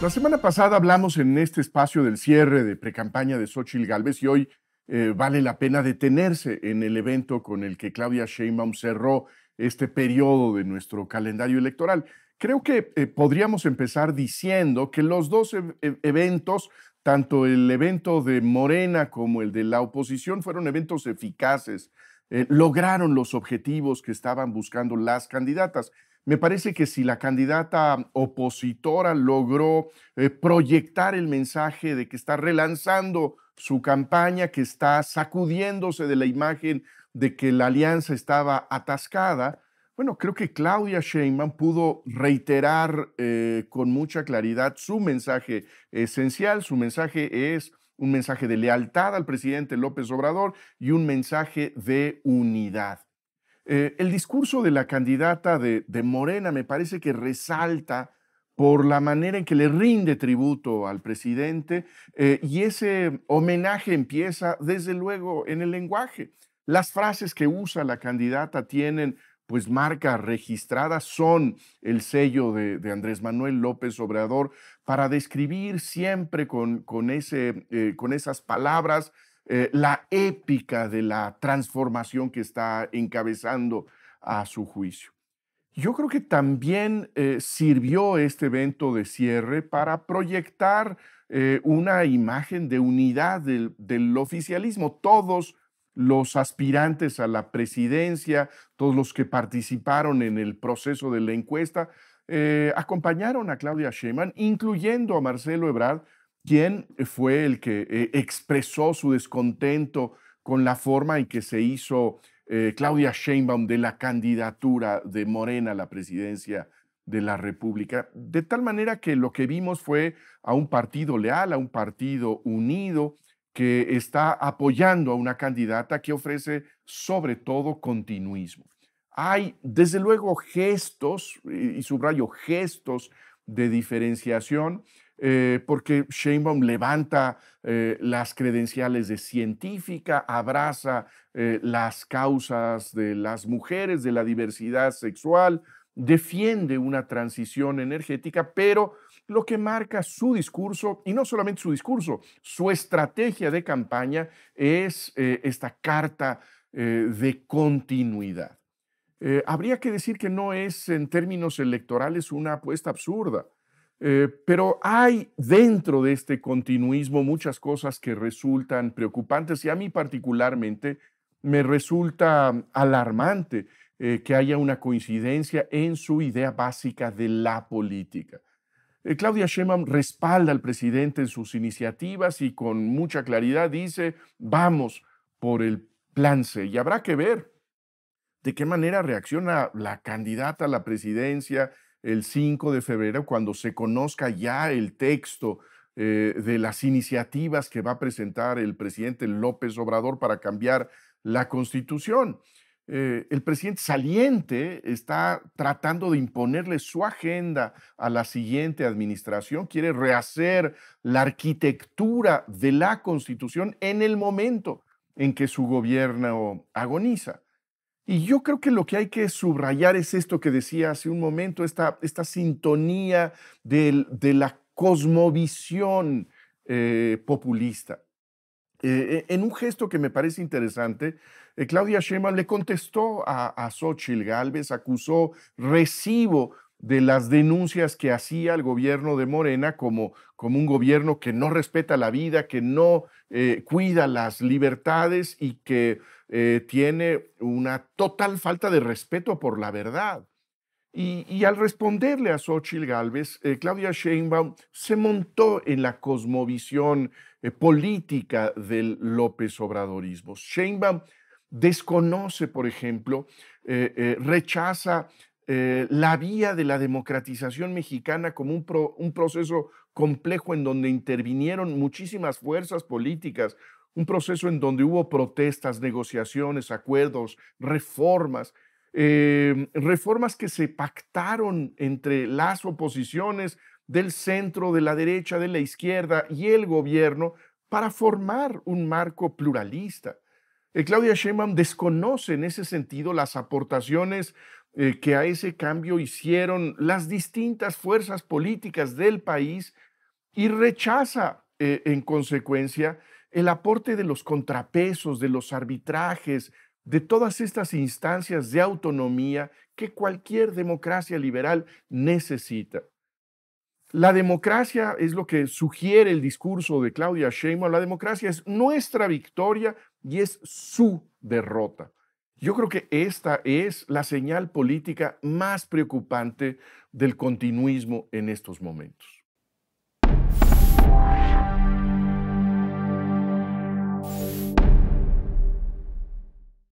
La semana pasada hablamos en este espacio del cierre de precampaña de Xochitl Galvez y hoy eh, vale la pena detenerse en el evento con el que Claudia Sheinbaum cerró este periodo de nuestro calendario electoral. Creo que eh, podríamos empezar diciendo que los dos eventos, tanto el evento de Morena como el de la oposición, fueron eventos eficaces, eh, lograron los objetivos que estaban buscando las candidatas. Me parece que si la candidata opositora logró eh, proyectar el mensaje de que está relanzando su campaña, que está sacudiéndose de la imagen de que la alianza estaba atascada, bueno, creo que Claudia Sheinbaum pudo reiterar eh, con mucha claridad su mensaje esencial. Su mensaje es un mensaje de lealtad al presidente López Obrador y un mensaje de unidad. Eh, el discurso de la candidata de, Morena me parece que resalta por la manera en que le rinde tributo al presidente eh, y ese homenaje empieza desde luego en el lenguaje. Las frases que usa la candidata tienen pues marca registrada, son el sello de, Andrés Manuel López Obrador para describir siempre con, ese, eh, con esas palabras eh, la épica de la transformación que está encabezando a su juicio. Yo creo que también eh, sirvió este evento de cierre para proyectar eh, una imagen de unidad del, oficialismo. Todos los aspirantes a la presidencia, todos los que participaron en el proceso de la encuesta, acompañaron a Claudia Sheinbaum, incluyendo a Marcelo Ebrard, ¿Quién fue el que eh, expresó su descontento con la forma en que se hizo eh, Claudia Sheinbaum de la candidatura de Morena a la presidencia de la República? De tal manera que lo que vimos fue a un partido leal, a un partido unido, que está apoyando a una candidata que ofrece sobre todo continuismo. Hay, desde luego, gestos, y subrayo gestos de diferenciación, eh, porque Sheinbaum levanta eh, las credenciales de científica, abraza eh, las causas de las mujeres, de la diversidad sexual, defiende una transición energética, pero lo que marca su discurso, y no solamente su discurso, su estrategia de campaña es esta carta de continuidad. habría que decir que no es en términos electorales una apuesta absurda. Eh, pero hay dentro de este continuismo muchas cosas que resultan preocupantes y a mí particularmente me resulta mm, alarmante eh, que haya una coincidencia en su idea básica de la política. Eh, Claudia Sheinbaum respalda al presidente en sus iniciativas y con mucha claridad dice, vamos por el plan C y habrá que ver de qué manera reacciona la candidata a la presidencia, el 5 de febrero, cuando se conozca ya el texto eh, de las iniciativas que va a presentar el presidente López Obrador para cambiar la constitución. Eh, el presidente saliente está tratando de imponerle su agenda a la siguiente administración, quiere rehacer la arquitectura de la constitución en el momento en que su gobierno agoniza. Y yo creo que lo que hay que subrayar es esto que decía hace un momento, esta, esta sintonía de la cosmovisión eh, populista. Eh, en un gesto que me parece interesante, eh, Claudia Sheinbaum le contestó a, a Xochitl Galvez, acusó recibo de las denuncias que hacía el gobierno de Morena como, como un gobierno que no respeta la vida, que no eh, cuida las libertades y que eh, tiene una total falta de respeto por la verdad. Y, al responderle a Xochitl Gálvez, eh, Claudia Sheinbaum se montó en la cosmovisión política del López Obradorismo. Sheinbaum desconoce, por ejemplo, rechaza eh, la vía de la democratización mexicana como un, proceso complejo en donde intervinieron muchísimas fuerzas políticas, un proceso en donde hubo protestas, negociaciones, acuerdos, reformas, eh, reformas que se pactaron entre las oposiciones del centro, de la derecha, de la izquierda y el gobierno para formar un marco pluralista. Eh, Claudia Sheinbaum desconoce en ese sentido las aportaciones eh, que a ese cambio hicieron las distintas fuerzas políticas del país y rechaza eh, en consecuencia el aporte de los contrapesos, de los arbitrajes, de todas estas instancias de autonomía que cualquier democracia liberal necesita. La democracia es lo que sugiere el discurso de Claudia Sheinbaum. La democracia es nuestra victoria y es su derrota. Yo creo que esta es la señal política más preocupante del continuismo en estos momentos.